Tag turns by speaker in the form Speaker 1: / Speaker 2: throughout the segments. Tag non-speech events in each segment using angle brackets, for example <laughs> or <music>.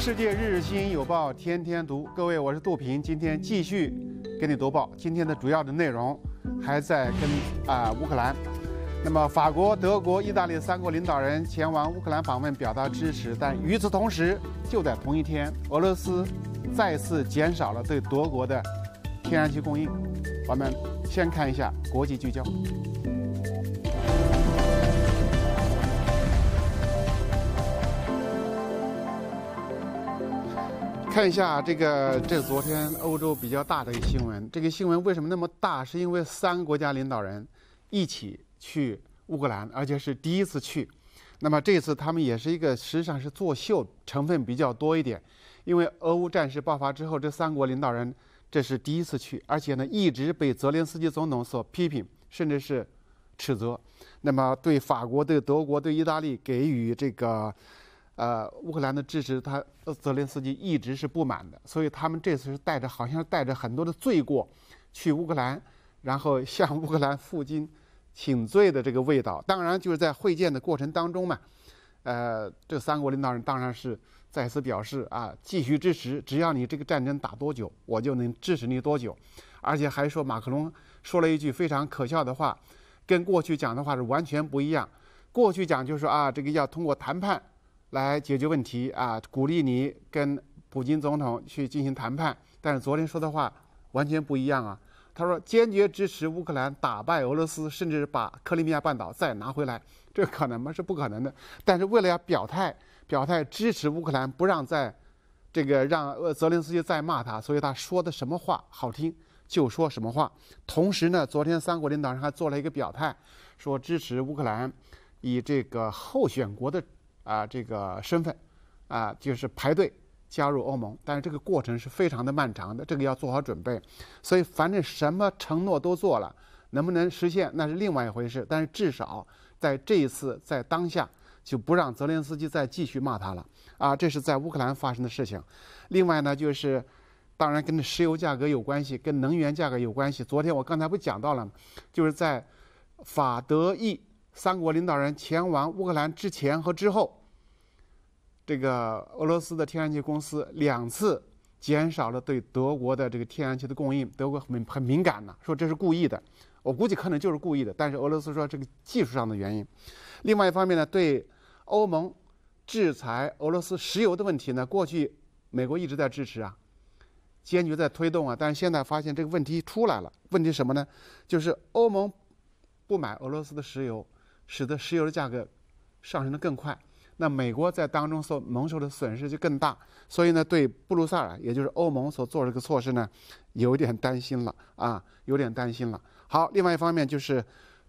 Speaker 1: 世界日日新有报，天天读。各位，我是杜平，今天继续给你读报。今天的主要的内容还在跟啊乌克兰。那么，法国、德国、意大利三国领导人前往乌克兰访问，表达支持。但与此同时，就在同一天，俄罗斯再次减少了对德国的天然气供应。我们先看一下国际聚焦。看一下这个，这昨天欧洲比较大的一个新闻。这个新闻为什么那么大？是因为三个国家领导人一起去乌克兰，而且是第一次去。那么这次他们也是一个，实际上是作秀成分比较多一点。因为俄乌战事爆发之后，这三国领导人这是第一次去，而且呢一直被泽连斯基总统所批评，甚至是斥责。那么对法国、对德国、对意大利给予这个。呃，乌克兰的支持，他泽连斯基一直是不满的，所以他们这次是带着好像带着很多的罪过，去乌克兰，然后向乌克兰负荆请罪的这个味道。当然，就是在会见的过程当中嘛，呃，这三国领导人当然是再次表示啊，继续支持，只要你这个战争打多久，我就能支持你多久。而且还说马克龙说了一句非常可笑的话，跟过去讲的话是完全不一样。过去讲就是啊，这个要通过谈判。来解决问题啊！鼓励你跟普京总统去进行谈判，但是昨天说的话完全不一样啊！他说坚决支持乌克兰打败俄罗斯，甚至把克里米亚半岛再拿回来，这可能吗？是不可能的。但是为了要表态，表态支持乌克兰，不让在，这个让呃泽连斯基再骂他，所以他说的什么话好听就说什么话。同时呢，昨天三国领导人还做了一个表态，说支持乌克兰，以这个候选国的。啊，这个身份，啊，就是排队加入欧盟，但是这个过程是非常的漫长的，这个要做好准备。所以，反正什么承诺都做了，能不能实现那是另外一回事。但是至少在这一次，在当下，就不让泽连斯基再继续骂他了。啊，这是在乌克兰发生的事情。另外呢，就是当然跟石油价格有关系，跟能源价格有关系。昨天我刚才不讲到了吗？就是在法德意。三国领导人前往乌克兰之前和之后，这个俄罗斯的天然气公司两次减少了对德国的这个天然气的供应，德国很很敏感呢，说这是故意的，我估计可能就是故意的，但是俄罗斯说这个技术上的原因。另外一方面呢，对欧盟制裁俄罗斯石油的问题呢，过去美国一直在支持啊，坚决在推动啊，但是现在发现这个问题出来了，问题什么呢？就是欧盟不买俄罗斯的石油。使得石油的价格上升得更快，那美国在当中所蒙受的损失就更大，所以呢，对布鲁塞尔，也就是欧盟所做的这个措施呢，有点担心了啊，有点担心了。好，另外一方面就是，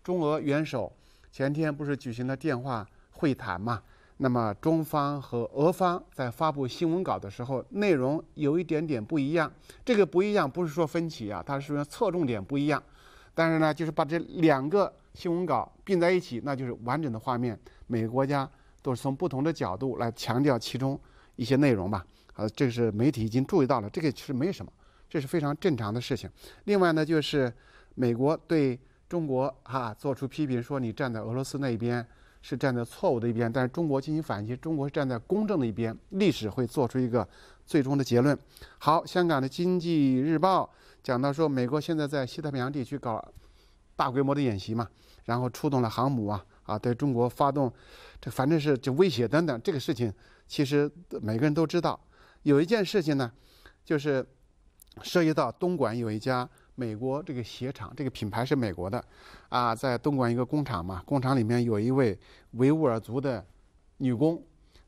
Speaker 1: 中俄元首前天不是举行了电话会谈嘛？那么中方和俄方在发布新闻稿的时候，内容有一点点不一样。这个不一样不是说分歧啊，它是说侧重点不一样，但是呢，就是把这两个。新闻稿并在一起，那就是完整的画面。每个国家都是从不同的角度来强调其中一些内容吧。啊，这是媒体已经注意到了，这个其实没什么，这是非常正常的事情。另外呢，就是美国对中国啊做出批评，说你站在俄罗斯那边是站在错误的一边，但是中国进行反击，中国是站在公正的一边，历史会做出一个最终的结论。好，香港的《经济日报》讲到说，美国现在在西太平洋地区搞。大规模的演习嘛，然后出动了航母啊啊，对中国发动，这反正是就威胁等等这个事情，其实每个人都知道。有一件事情呢，就是涉及到东莞有一家美国这个鞋厂，这个品牌是美国的，啊，在东莞一个工厂嘛，工厂里面有一位维吾尔族的女工。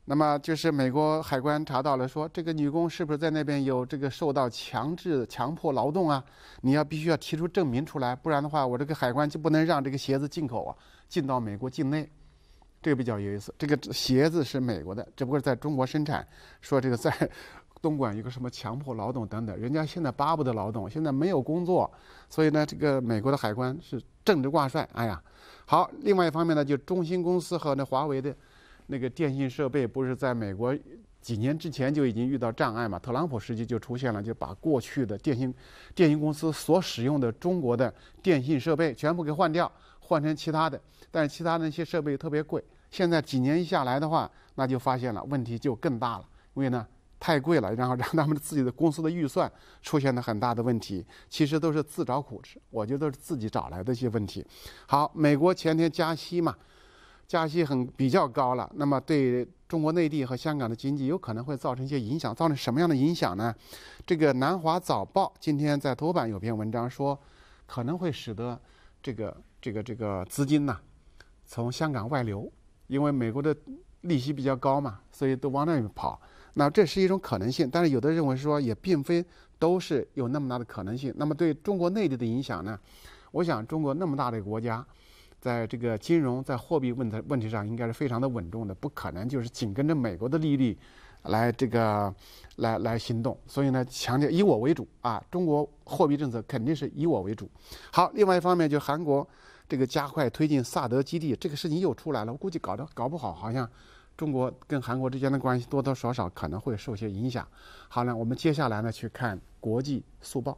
Speaker 1: 那么就是美国海关查到了，说这个女工是不是在那边有这个受到强制强迫劳动啊？你要必须要提出证明出来，不然的话，我这个海关就不能让这个鞋子进口啊，进到美国境内。这个比较有意思，这个鞋子是美国的，只不过在中国生产。说这个在 <laughs> 东莞有个什么强迫劳动等等，人家现在巴不得劳动，现在没有工作，所以呢，这个美国的海关是政治挂帅。哎呀，好，另外一方面呢，就中兴公司和那华为的。那个电信设备不是在美国几年之前就已经遇到障碍嘛？特朗普时期就出现了，就把过去的电信电信公司所使用的中国的电信设备全部给换掉，换成其他的。但是其他那些设备特别贵，现在几年一下来的话，那就发现了问题就更大了，因为呢太贵了，然后让他们自己的公司的预算出现了很大的问题。其实都是自找苦吃，我觉得是自己找来的一些问题。好，美国前天加息嘛。加息很比较高了，那么对中国内地和香港的经济有可能会造成一些影响，造成什么样的影响呢？这个《南华早报》今天在头版有篇文章说，可能会使得这个这个这个资金呢从香港外流，因为美国的利息比较高嘛，所以都往那里跑。那这是一种可能性，但是有的认为说也并非都是有那么大的可能性。那么对中国内地的影响呢？我想中国那么大的国家。在这个金融、在货币问题问题上，应该是非常的稳重的，不可能就是紧跟着美国的利率，来这个，来来行动。所以呢，强调以我为主啊！中国货币政策肯定是以我为主。好，另外一方面就是韩国，这个加快推进萨德基地这个事情又出来了，我估计搞得搞不好，好像中国跟韩国之间的关系多多少少可能会受些影响。好了，我们接下来呢去看国际速报。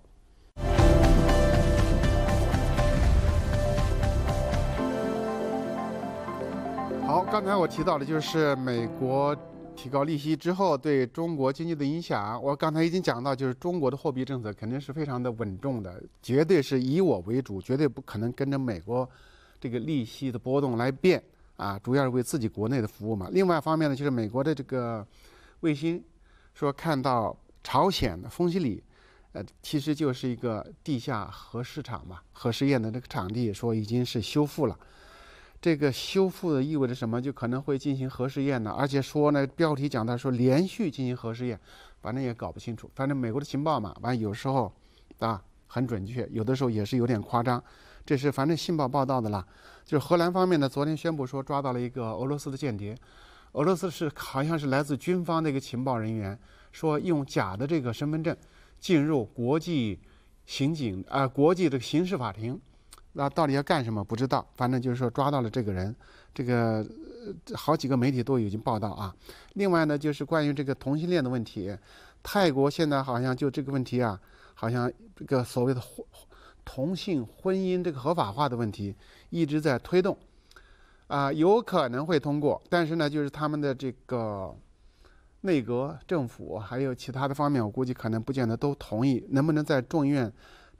Speaker 1: 刚才我提到的就是美国提高利息之后对中国经济的影响。我刚才已经讲到，就是中国的货币政策肯定是非常的稳重的，绝对是以我为主，绝对不可能跟着美国这个利息的波动来变啊。主要是为自己国内的服务嘛。另外一方面呢，就是美国的这个卫星说看到朝鲜的风溪里，呃，其实就是一个地下核市场嘛，核试验的这个场地说已经是修复了。这个修复的意味着什么？就可能会进行核试验呢？而且说呢，标题讲到说连续进行核试验，反正也搞不清楚。反正美国的情报嘛，反正有时候，啊，很准确，有的时候也是有点夸张。这是反正信报报道的啦。就是荷兰方面呢，昨天宣布说抓到了一个俄罗斯的间谍，俄罗斯是好像是来自军方的一个情报人员，说用假的这个身份证进入国际刑警啊，国际这个刑事法庭。那到底要干什么？不知道，反正就是说抓到了这个人，这个好几个媒体都已经报道啊。另外呢，就是关于这个同性恋的问题，泰国现在好像就这个问题啊，好像这个所谓的同性婚姻这个合法化的问题一直在推动，啊，有可能会通过，但是呢，就是他们的这个内阁、政府还有其他的方面，我估计可能不见得都同意，能不能在众议院？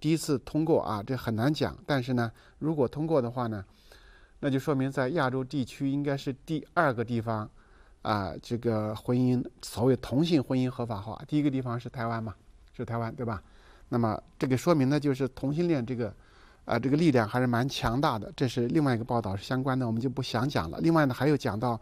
Speaker 1: 第一次通过啊，这很难讲。但是呢，如果通过的话呢，那就说明在亚洲地区应该是第二个地方啊。这个婚姻，所谓同性婚姻合法化，第一个地方是台湾嘛，是台湾对吧？那么这个说明呢，就是同性恋这个啊，这个力量还是蛮强大的。这是另外一个报道是相关的，我们就不想讲了。另外呢，还有讲到，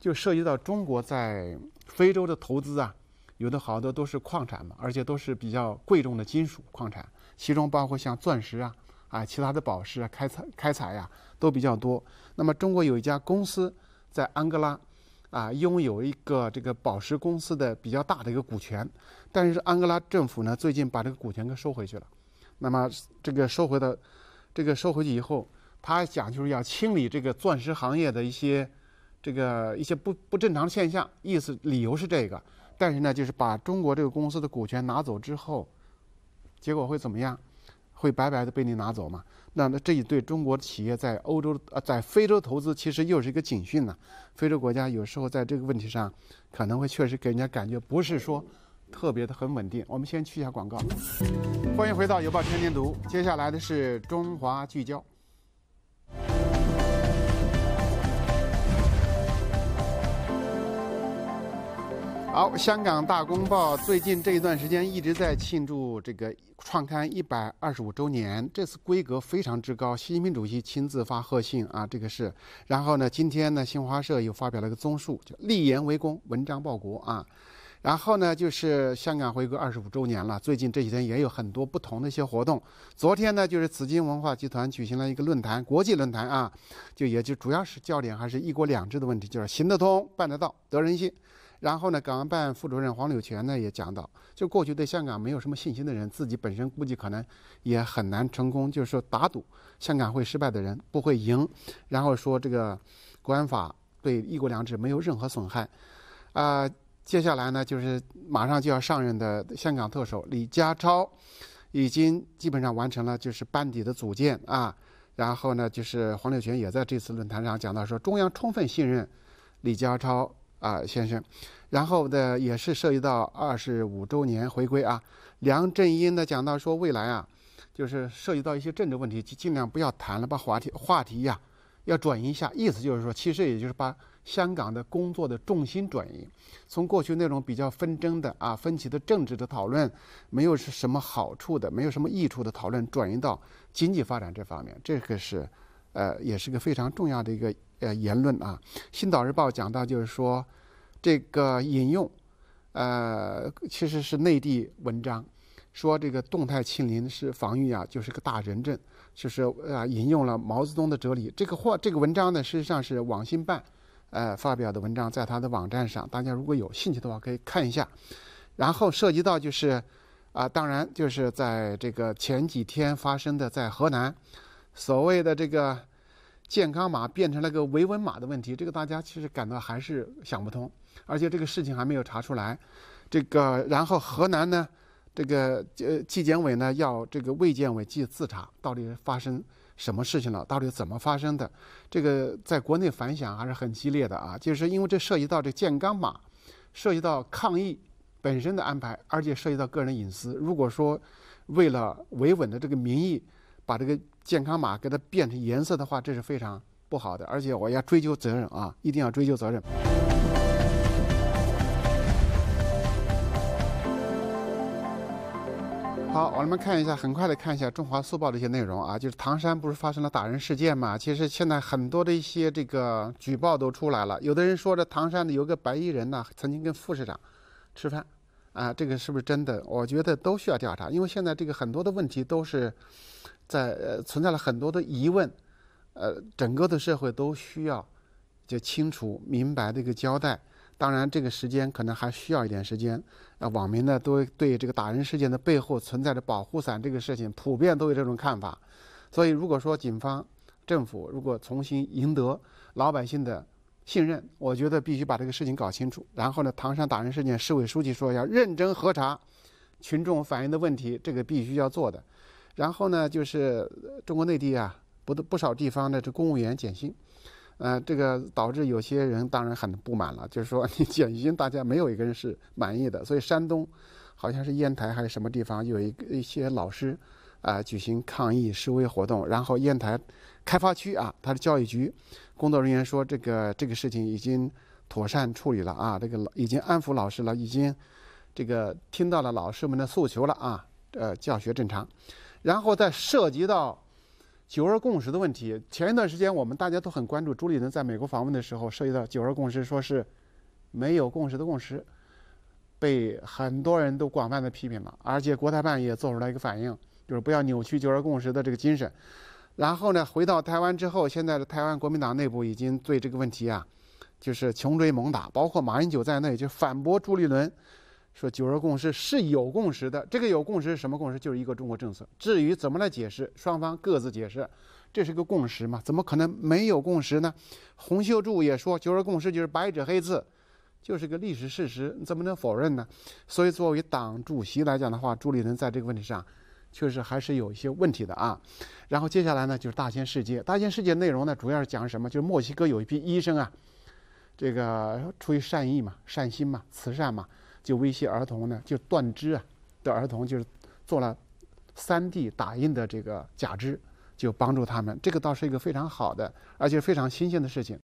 Speaker 1: 就涉及到中国在非洲的投资啊，有的好多都是矿产嘛，而且都是比较贵重的金属矿产。其中包括像钻石啊，啊，其他的宝石啊，开采开采呀，都比较多。那么中国有一家公司在安哥拉，啊，拥有一个这个宝石公司的比较大的一个股权。但是安哥拉政府呢，最近把这个股权给收回去了。那么这个收回的，这个收回去以后，他讲就是要清理这个钻石行业的一些这个一些不不正常现象，意思理由是这个。但是呢，就是把中国这个公司的股权拿走之后。结果会怎么样？会白白的被你拿走吗？那那这一对中国企业在欧洲、呃，在非洲投资，其实又是一个警讯呢。非洲国家有时候在这个问题上，可能会确实给人家感觉不是说特别的很稳定。我们先去一下广告。欢迎回到《有报天天读》，接下来的是《中华聚焦》。好，香港《大公报》最近这一段时间一直在庆祝这个创刊一百二十五周年，这次规格非常之高，习近平主席亲自发贺信啊，这个是。然后呢，今天呢，新华社又发表了一个综述，叫“立言为公，文章报国”啊。然后呢，就是香港回归二十五周年了，最近这几天也有很多不同的一些活动。昨天呢，就是紫金文化集团举行了一个论坛，国际论坛啊，就也就主要是焦点还是一国两制的问题，就是行得通、办得到、得人心。然后呢，港澳办副主任黄柳泉呢也讲到，就过去对香港没有什么信心的人，自己本身估计可能也很难成功，就是说打赌香港会失败的人不会赢。然后说这个国安法对“一国两制”没有任何损害。啊，接下来呢，就是马上就要上任的香港特首李家超，已经基本上完成了就是班底的组建啊。然后呢，就是黄柳泉也在这次论坛上讲到，说中央充分信任李家超。啊，先生，然后的也是涉及到二十五周年回归啊。梁振英呢讲到说，未来啊，就是涉及到一些政治问题，就尽量不要谈了，把话题话题呀，要转移一下。意思就是说，其实也就是把香港的工作的重心转移，从过去那种比较纷争的啊、分歧的政治的讨论，没有是什么好处的，没有什么益处的讨论，转移到经济发展这方面。这个是，呃，也是个非常重要的一个。呃，言论啊，《新导日报》讲到，就是说，这个引用，呃，其实是内地文章，说这个动态清零是防御啊，就是个大人证，就是啊，引用了毛泽东的哲理。这个话，这个文章呢，实际上是网信办呃发表的文章，在他的网站上，大家如果有兴趣的话，可以看一下。然后涉及到就是，啊，当然就是在这个前几天发生的，在河南所谓的这个。健康码变成了个维稳码的问题，这个大家其实感到还是想不通，而且这个事情还没有查出来。这个，然后河南呢，这个呃，纪检委呢要这个卫健委去自查，到底发生什么事情了，到底怎么发生的？这个在国内反响还是很激烈的啊，就是因为这涉及到这健康码，涉及到抗疫本身的安排，而且涉及到个人隐私。如果说为了维稳的这个名义，把这个健康码给它变成颜色的话，这是非常不好的，而且我要追究责任啊，一定要追究责任。好，我们看一下，很快的看一下《中华速报》的一些内容啊，就是唐山不是发生了打人事件嘛？其实现在很多的一些这个举报都出来了，有的人说这唐山的有个白衣人呢，曾经跟副市长吃饭啊，这个是不是真的？我觉得都需要调查，因为现在这个很多的问题都是。在呃，存在了很多的疑问，呃，整个的社会都需要就清楚明白的一个交代。当然，这个时间可能还需要一点时间。呃，网民呢，都对这个打人事件的背后存在着保护伞这个事情，普遍都有这种看法。所以，如果说警方、政府如果重新赢得老百姓的信任，我觉得必须把这个事情搞清楚。然后呢，唐山打人事件市委书记说要认真核查群众反映的问题，这个必须要做的。然后呢，就是中国内地啊，不多不少地方的这公务员减薪，呃，这个导致有些人当然很不满了，就是说减薪，大家没有一个人是满意的。所以山东好像是烟台还是什么地方，有一个一些老师啊举行抗议示威活动。然后烟台开发区啊，它的教育局工作人员说，这个这个事情已经妥善处理了啊，这个已经安抚老师了，已经这个听到了老师们的诉求了啊，呃，教学正常。然后再涉及到九二共识的问题。前一段时间，我们大家都很关注朱立伦在美国访问的时候涉及到九二共识，说是没有共识的共识，被很多人都广泛的批评了。而且国台办也做出来一个反应，就是不要扭曲九二共识的这个精神。然后呢，回到台湾之后，现在的台湾国民党内部已经对这个问题啊，就是穷追猛打，包括马英九在内就反驳朱立伦。说九二共识是有共识的，这个有共识是什么共识？就是一个中国政策。至于怎么来解释，双方各自解释，这是个共识嘛？怎么可能没有共识呢？洪秀柱也说九二共识就是白纸黑字，就是个历史事实，你怎么能否认呢？所以作为党主席来讲的话，朱立伦在这个问题上，确实还是有一些问题的啊。然后接下来呢，就是大千世界。大千世界内容呢，主要是讲什么？就是墨西哥有一批医生啊，这个出于善意嘛，善心嘛，慈善嘛。就威胁儿童呢，就断肢啊的儿童，就是做了 3D 打印的这个假肢，就帮助他们。这个倒是一个非常好的，而且非常新鲜的事情。